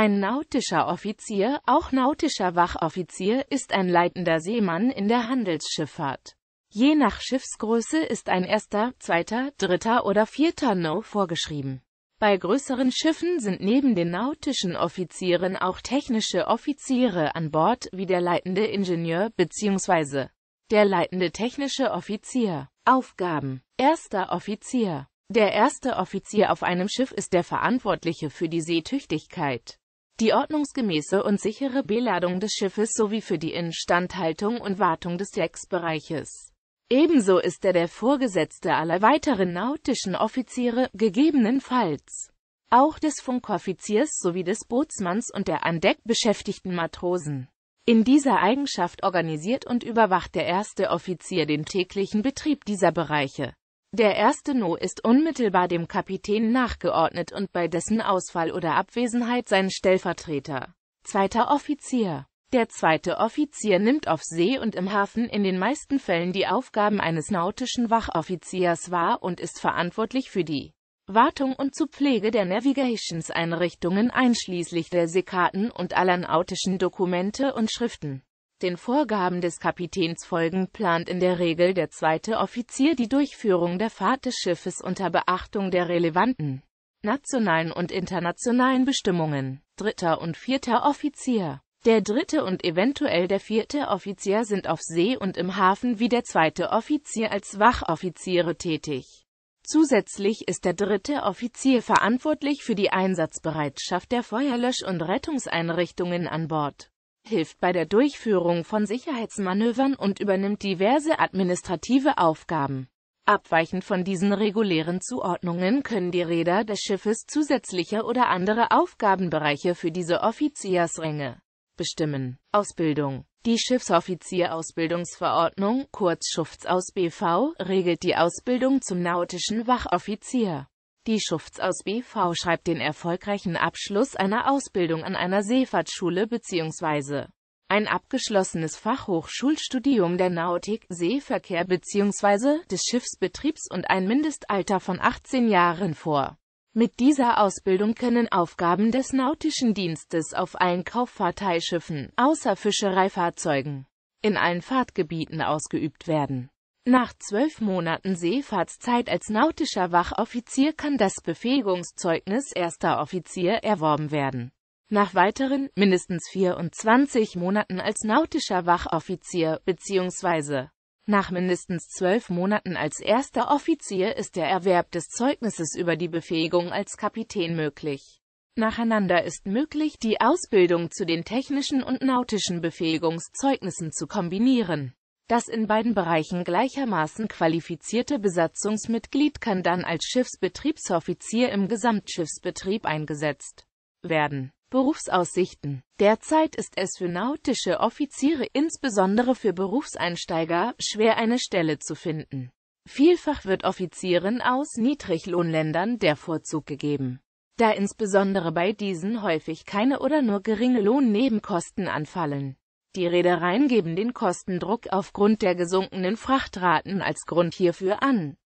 Ein nautischer Offizier, auch nautischer Wachoffizier, ist ein leitender Seemann in der Handelsschifffahrt. Je nach Schiffsgröße ist ein erster, zweiter, dritter oder vierter No vorgeschrieben. Bei größeren Schiffen sind neben den nautischen Offizieren auch technische Offiziere an Bord, wie der leitende Ingenieur bzw. der leitende technische Offizier. Aufgaben Erster Offizier Der erste Offizier auf einem Schiff ist der Verantwortliche für die Seetüchtigkeit die ordnungsgemäße und sichere Beladung des Schiffes sowie für die Instandhaltung und Wartung des Decksbereiches. Ebenso ist er der Vorgesetzte aller weiteren nautischen Offiziere, gegebenenfalls auch des Funkoffiziers sowie des Bootsmanns und der an Deck beschäftigten Matrosen. In dieser Eigenschaft organisiert und überwacht der erste Offizier den täglichen Betrieb dieser Bereiche. Der erste No ist unmittelbar dem Kapitän nachgeordnet und bei dessen Ausfall oder Abwesenheit sein Stellvertreter. Zweiter Offizier Der zweite Offizier nimmt auf See und im Hafen in den meisten Fällen die Aufgaben eines nautischen Wachoffiziers wahr und ist verantwortlich für die Wartung und zur Pflege der Navigationseinrichtungen einschließlich der Seekarten und aller nautischen Dokumente und Schriften. Den Vorgaben des Kapitäns folgend plant in der Regel der zweite Offizier die Durchführung der Fahrt des Schiffes unter Beachtung der relevanten nationalen und internationalen Bestimmungen. Dritter und vierter Offizier Der dritte und eventuell der vierte Offizier sind auf See und im Hafen wie der zweite Offizier als Wachoffiziere tätig. Zusätzlich ist der dritte Offizier verantwortlich für die Einsatzbereitschaft der Feuerlösch- und Rettungseinrichtungen an Bord hilft bei der Durchführung von Sicherheitsmanövern und übernimmt diverse administrative Aufgaben. Abweichend von diesen regulären Zuordnungen können die Räder des Schiffes zusätzliche oder andere Aufgabenbereiche für diese Offiziersränge bestimmen. Ausbildung Die Schiffsoffizierausbildungsverordnung, kurz Schufts aus BV, regelt die Ausbildung zum nautischen Wachoffizier. Die Schufts aus BV schreibt den erfolgreichen Abschluss einer Ausbildung an einer Seefahrtsschule bzw. ein abgeschlossenes Fachhochschulstudium der Nautik, Seeverkehr bzw. des Schiffsbetriebs und ein Mindestalter von 18 Jahren vor. Mit dieser Ausbildung können Aufgaben des nautischen Dienstes auf allen Kauffahrteischiffen, außer Fischereifahrzeugen, in allen Fahrtgebieten ausgeübt werden. Nach zwölf Monaten Seefahrtszeit als nautischer Wachoffizier kann das Befähigungszeugnis erster Offizier erworben werden. Nach weiteren, mindestens 24 Monaten als nautischer Wachoffizier bzw. nach mindestens zwölf Monaten als erster Offizier ist der Erwerb des Zeugnisses über die Befähigung als Kapitän möglich. Nacheinander ist möglich, die Ausbildung zu den technischen und nautischen Befähigungszeugnissen zu kombinieren. Das in beiden Bereichen gleichermaßen qualifizierte Besatzungsmitglied kann dann als Schiffsbetriebsoffizier im Gesamtschiffsbetrieb eingesetzt werden. Berufsaussichten Derzeit ist es für nautische Offiziere, insbesondere für Berufseinsteiger, schwer eine Stelle zu finden. Vielfach wird Offizieren aus Niedriglohnländern der Vorzug gegeben, da insbesondere bei diesen häufig keine oder nur geringe Lohnnebenkosten anfallen die Reedereien geben den Kostendruck aufgrund der gesunkenen Frachtraten als Grund hierfür an.